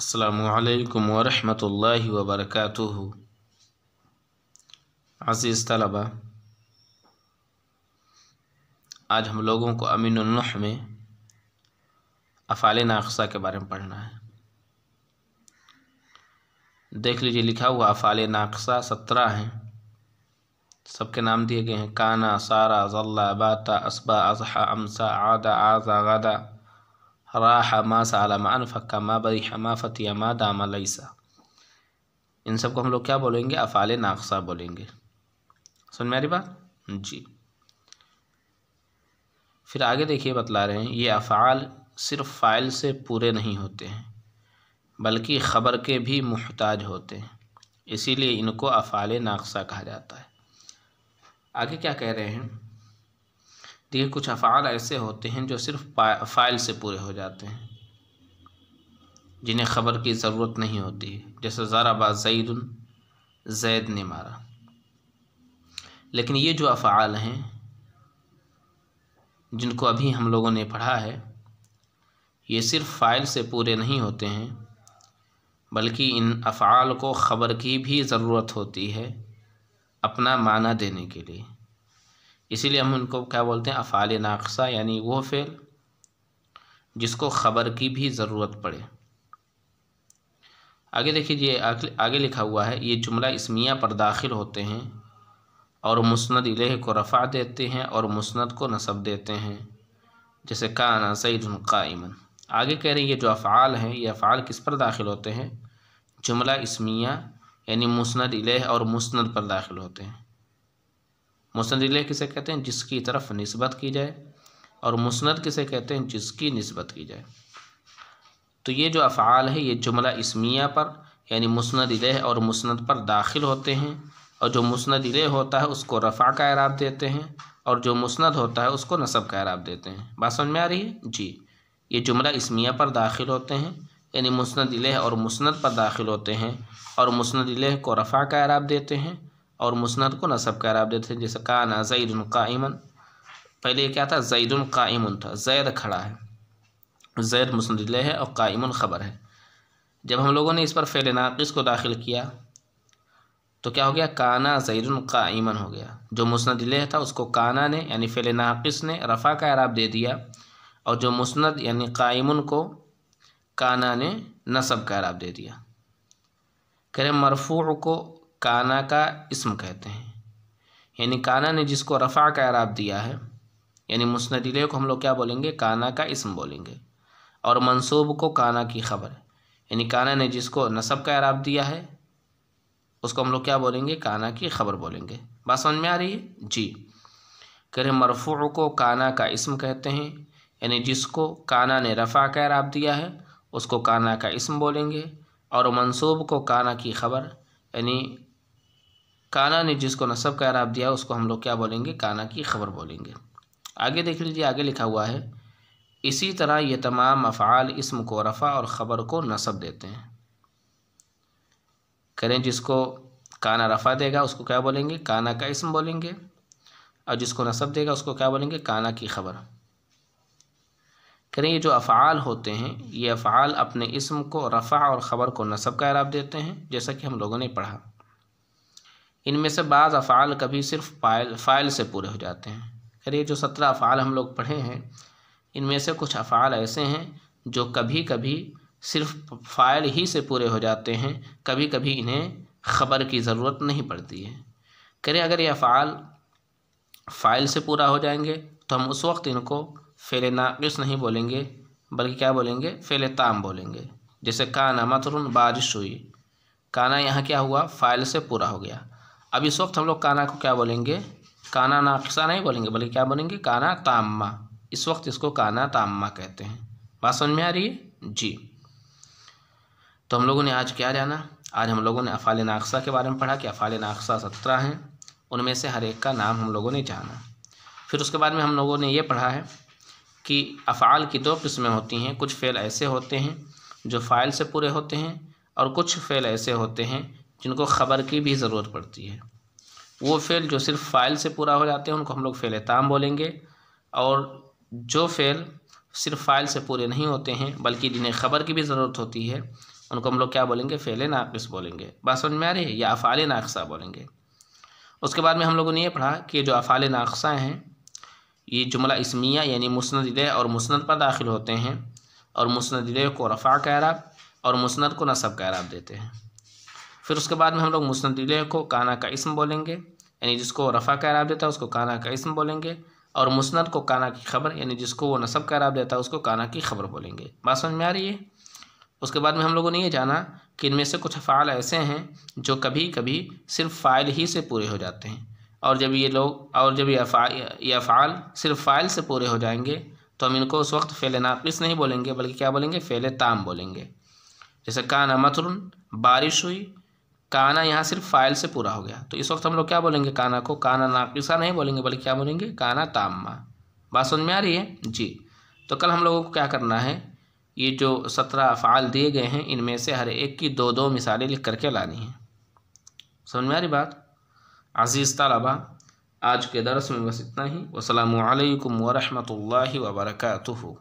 अल्लाम वरहमल वबरक अज़ीज़ तलबा आज हम लोगों को अमीन में अफ़ाल नाखसा के बारे में पढ़ना है देख लीजिए लिखा हुआ अफ़ाल नाखसा सत्रह हैं सबके नाम दिए गए हैं काना सारा जल्ला बाता असबा अजहा अमसा आदा आज़ा गदा راح ما سال मा अनफक्का ما بريح ما فتي ما दामा लईसा इन सब को हम लोग क्या बोलेंगे अफ़ाल नाकसा बोलेंगे सुन मेरी बात जी फिर आगे देखिए बतला रहे हैं ये अफ़ाल सिर्फ फ़ाइल से पूरे नहीं होते हैं बल्कि ख़बर के भी मुहताज होते हैं इसीलिए इनको अफ़ाल नाकसा कहा जाता है आगे क्या कह रहे हैं देखिए तो कुछ अफ़ाल ऐसे होते हैं जो सिर्फ फ़ाइल से पूरे हो जाते हैं जिन्हें ख़बर की ज़रूरत नहीं होती जैसे ज़ाराबा जैद जैद ने मारा लेकिन ये जो अफ़ाल हैं जिनको अभी हम लोगों ने पढ़ा है ये सिर्फ फ़ाइल से पूरे नहीं होते हैं बल्कि इन अफ़ाल को ख़बर की भी ज़रूरत होती है अपना माना देने के लिए इसीलिए हम उनको क्या बोलते हैं अफ़ाल नाकसा यानी वो फ़ेल जिसको ख़बर की भी ज़रूरत पड़े आगे देखिए ये आगे लिखा हुआ है ये जुमला इसमिया पर दाखिल होते हैं और मुस्ंद इलेह को रफ़ा देते हैं और मुस्ंद को नसब देते हैं जैसे काना सईद कायमन आगे कह रहे हैं ये जो अफ़ाल हैं ये अफ़ाल किस पर दाखिल होते हैं जुमला इसमिया यानी मुस्ंद इलेह और मुस्ंद पर दाखिल होते हैं मुसंद इले किसे कहते हैं जिसकी तरफ नस्बत की जाए और मुस्ंद किसे कहते हैं जिसकी नस्बत की जाए तो ये जो अफ़ाल है ये जुमला इसमिया पर यानी मुस्ंद इलेह और मुसंद पर दाखिल होते हैं और जो मुसंद होता है उसको रफ़ा का इराब देते हैं और जो मुसंद होता है उसको नसब का इराब देते हैं बात समझ में आ रही है जी ये जुमला इसमिया पर दाखिल होते हैं यानी मुसंद इलेह और मुसंद पर दाखिल होते हैं और मुसंद इलेह को रफ़ा का इराब देते हैं और मुस्नद को नसब रहा देते हैं जैसे काना जैदन कायमन पहले क्या था जैदन कायमन था जैद खड़ा है जैद मुस्नद है और कायमन ख़बर है जब हम लोगों ने इस पर फेल नाकिस को दाखिल किया तो क्या हो गया काना जैदन कायमन हो गया जो मुस्ंद था उसको काना ने यानी फेल नाकिस ने रफ़ा का अराब दे दिया और जो मुस्ंद यानी कायमन को काना ने नसब का अराब दे दिया कह रहे मरफू को काना का इसम कहते हैं यानी काना ने जिसको रफ़ा का इराब दिया है यानी मुस्नदिले को हम लोग क्या बोलेंगे काना का इसम बोलेंगे और मंसूब को काना की खबर यानी काना ने जिसको नसब का इराब दिया है उसको हम लोग क्या बोलेंगे काना की खबर बोलेंगे बात समझ में आ रही है जी कह रहे मरफू को काना का इसम कहते हैं यानी जिसको काना ने रफ़ा का इराब दिया है उसको काना का इसम बोलेंगे और मनसूब को काना की खबर यानी काना ने जिसको नसब का अराब दिया उसको हम लोग क्या बोलेंगे काना की खबर बोलेंगे आगे देख लीजिए आगे लिखा हुआ है इसी तरह ये तमाम अफ़ाल इसम को रफ़ा और ख़बर को नसब देते हैं करें जिसको काना रफ़ा देगा उसको क्या बोलेंगे काना का इसम बोलेंगे और जिसको नसब देगा उसको क्या बोलेंगे काना की खबर करें ये जो अफ़ाल होते हैं ये अफ़ाल अपने इसम को रफ़ा और ख़बर को नसब का अराब देते हैं जैसा कि हम लोगों ने पढ़ा इनमें से बाज़ अफ़ाल कभी सिर्फ फाइल फ़ाइल से पूरे हो जाते हैं खैर ये जो सत्रह अफ़ाल हम लोग पढ़े हैं इनमें से कुछ अफ़ाल ऐसे हैं जो कभी कभी सिर्फ फ़ाइल ही से पूरे हो जाते हैं कभी कभी इन्हें ख़बर की ज़रूरत नहीं पड़ती है करें अगर ये अफ़ाल फ़ाइल से पूरा हो जाएंगे तो हम उस वक्त इनको फ़ेल नाक़स नहीं बोलेंगे बल्कि क्या बोलेंगे फ़ेल ताम बोलेंगे जैसे काना मतरुन बारिश हुई काना यहाँ क्या हुआ फ़ाइल से पूरा हो गया अब इस वक्त हम लोग काना को क्या बोलेंगे काना नाक्सा नहीं बोलेंगे बल्कि क्या बोलेंगे काना ताम्मा इस वक्त इसको काना ताम्मा कहते हैं बात समझ में आ रही है जी तो हम लोगों ने आज क्या जाना आज हम लोगों ने अफ़ाल नाक्सा के बारे में पढ़ा कि अफ़ाल नाक्सा सत्रह हैं उनमें से हर एक का नाम हम लोगों ने जाना फिर उसके बाद में हम लोगों ने ये पढ़ा है कि अफ़ाल की दो किस्में होती हैं कुछ फ़ेल ऐसे होते हैं जो फ़ाइल से पूरे होते हैं और कुछ फ़ेल ऐसे होते हैं जिनको ख़बर की भी ज़रूरत पड़ती है वो फ़ेल जो सिर्फ फ़ाइल से पूरा हो जाते हैं उनको हम लोग फ़ेल ताम बोलेंगे और जो फ़ेल सिर्फ फ़ाइल से पूरे नहीं होते हैं बल्कि जिन्हें ख़बर की भी ज़रूरत होती है उनको हम लोग क्या बोलेंगे फ़ेल नाकस बोलेंगे बात समझ में आ रही है या अफ़ाल नाकसा बोलेंगे उसके बाद में हम लोगों ने यह पढ़ा कि जो अफ़ाल नाकसा हैं ये जुमला इसमिया यानी मुस्ंद और मुस्ंद पर दाखिल होते हैं और मुस्ंद को रफ़ा कैराब और मुस्ंद को नसब कैराब देते हैं फिर उसके बाद में हम लोग मुस्तिले को काना का इसम बोलेंगे यानी जिसको रफ़ा का इराब देता है उसको काना का इसम बोलेंगे और मुस्त को काना की खबर यानी जिसको वो नसब का इराब देता है उसको काना की खबर बोलेंगे बात समझ में आ रही है उसके बाद में हम लोगों ने ये जाना कि इनमें से कुछ फ़ाल ऐसे हैं जो कभी कभी सिर्फ फ़ाइल ही से पूरे हो जाते हैं और जब ये लोग और जब ये अफ़ाल सिर्फ फ़ाइल से पूरे हो जाएंगे तो हम इनको उस वक्त फ़ैल नाकिस नहीं बोलेंगे बल्कि क्या बोलेंगे फ़ैल ताम बोलेंगे जैसे काना मतरुन बारिश हुई काना यहाँ सिर्फ फाइल से पूरा हो गया तो इस वक्त हम लोग क्या बोलेंगे काना को काना नाकिसा नहीं बोलेंगे बल्कि क्या बोलेंगे काना तामा बात समझ में आ रही है जी तो कल हम लोगों को क्या करना है ये जो सत्रह अफ़ाल दिए गए हैं इनमें से हर एक की दो दो मिसालें लिख करके लानी हैं समझ में आ रही बात अज़ीज़ तलबा आज के दरस में बस इतना ही वसलम वरहमल वबरकू